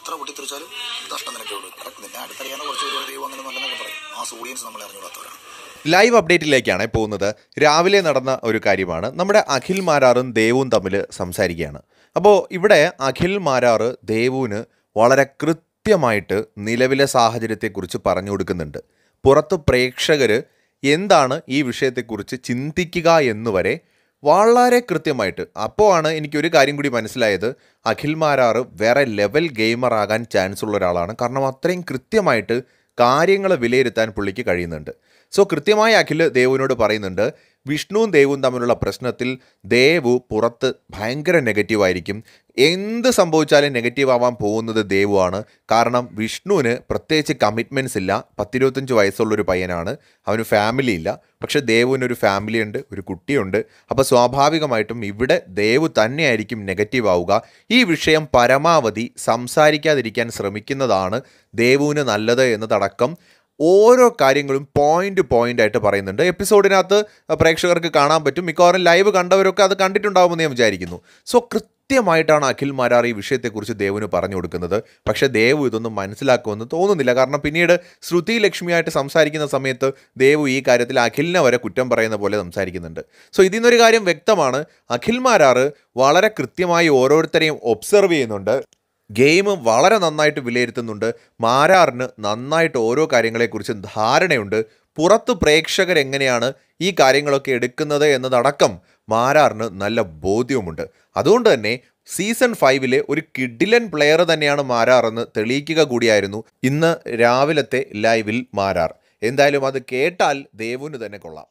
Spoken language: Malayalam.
എത്ര പൊട്ടിത്തെറിച്ചാലും നഷ്ടം നിനക്ക് ഇവിടെ നിന്നെ അടുത്തറിയാവുന്ന കുറച്ച് പേര് ദൈവം അങ്ങനെ നല്ലതൊക്കെ പറയും മാസ് ഓഡിയൻസ് നമ്മളെ അറിഞ്ഞുകൂടാത്തവരാണ് ലൈവ് അപ്ഡേറ്റിലേക്കാണ് പോകുന്നത് രാവിലെ നടന്ന ഒരു കാര്യമാണ് നമ്മുടെ അഖിൽ മാരാറും ദേവും തമ്മിൽ സംസാരിക്കുകയാണ് അപ്പോൾ ഇവിടെ അഖിൽ മാരാറ് ദേവുവിന് വളരെ കൃത്യമായിട്ട് നിലവിലെ സാഹചര്യത്തെക്കുറിച്ച് പറഞ്ഞു കൊടുക്കുന്നുണ്ട് പുറത്ത് പ്രേക്ഷകർ എന്താണ് ഈ വിഷയത്തെക്കുറിച്ച് ചിന്തിക്കുക എന്നുവരെ വളരെ കൃത്യമായിട്ട് ആണ് എനിക്കൊരു കാര്യം കൂടി മനസ്സിലായത് അഖിൽ മാരാറ് വേറെ ലെവൽ ഗെയിമർ ആകാൻ ചാൻസ് ഉള്ള ഒരാളാണ് കാരണം അത്രയും കൃത്യമായിട്ട് കാര്യങ്ങൾ വിലയിരുത്താൻ പുള്ളിക്ക് കഴിയുന്നുണ്ട് സോ കൃത്യമായി അഖിൽ ദേവുവിനോട് പറയുന്നുണ്ട് വിഷ്ണുവും ദേവും തമ്മിലുള്ള പ്രശ്നത്തിൽ ദേവു പുറത്ത് ഭയങ്കര നെഗറ്റീവായിരിക്കും എന്ത് സംഭവിച്ചാലും നെഗറ്റീവ് ആവാൻ പോകുന്നത് ദേവുവാണ് കാരണം വിഷ്ണുവിന് പ്രത്യേകിച്ച് കമ്മിറ്റ്മെൻറ്റ്സ് ഇല്ല പത്തിരുപത്തഞ്ച് വയസ്സുള്ളൊരു പയ്യനാണ് അവന് ഫാമിലി ഇല്ല പക്ഷേ ഒരു ഫാമിലി ഉണ്ട് ഒരു കുട്ടിയുണ്ട് അപ്പോൾ സ്വാഭാവികമായിട്ടും ഇവിടെ ദേവു തന്നെയായിരിക്കും നെഗറ്റീവ് ആവുക ഈ വിഷയം പരമാവധി സംസാരിക്കാതിരിക്കാൻ ശ്രമിക്കുന്നതാണ് ദേവുവിന് നല്ലത് എന്നതടക്കം ഓരോ കാര്യങ്ങളും പോയിന്റ് പോയിന്റ് ആയിട്ട് പറയുന്നുണ്ട് എപ്പിസോഡിനകത്ത് പ്രേക്ഷകർക്ക് കാണാൻ പറ്റും മിക്കവാറും ലൈവ് കണ്ടവരൊക്കെ അത് കണ്ടിട്ടുണ്ടാവുമെന്ന് ഞാൻ വിചാരിക്കുന്നു സോ കൃത്യമായിട്ടാണ് അഖിൽ മാരാർ ഈ വിഷയത്തെക്കുറിച്ച് ദേവിന് പറഞ്ഞു കൊടുക്കുന്നത് പക്ഷേ ദേവു ഇതൊന്നും മനസ്സിലാക്കുമെന്ന് തോന്നുന്നില്ല കാരണം പിന്നീട് ശ്രുതി ലക്ഷ്മിയായിട്ട് സംസാരിക്കുന്ന സമയത്ത് ദേവു ഈ കാര്യത്തിൽ അഖിലിനെ വരെ കുറ്റം പറയുന്ന പോലെ സംസാരിക്കുന്നുണ്ട് സോ ഇതിൽ നിന്നൊരു കാര്യം വ്യക്തമാണ് അഖിൽ മാരാർ വളരെ കൃത്യമായി ഓരോരുത്തരെയും ഒബ്സർവ് ചെയ്യുന്നുണ്ട് ഗെയിം വളരെ നന്നായിട്ട് വിലയിരുത്തുന്നുണ്ട് മാരാറിന് നന്നായിട്ട് ഓരോ കാര്യങ്ങളെക്കുറിച്ചും ധാരണയുണ്ട് പുറത്ത് പ്രേക്ഷകർ എങ്ങനെയാണ് ഈ കാര്യങ്ങളൊക്കെ എടുക്കുന്നത് എന്നതടക്കം മാരാറിന് നല്ല ബോധ്യവുമുണ്ട് അതുകൊണ്ട് തന്നെ സീസൺ ഫൈവിലെ ഒരു കിഡിലൻ പ്ലെയർ തന്നെയാണ് മാരാർ എന്ന് തെളിയിക്കുക കൂടിയായിരുന്നു ഇന്ന് രാവിലത്തെ ലൈവിൽ മാരാർ എന്തായാലും അത് കേട്ടാൽ ദേവുന് തന്നെ കൊള്ളാം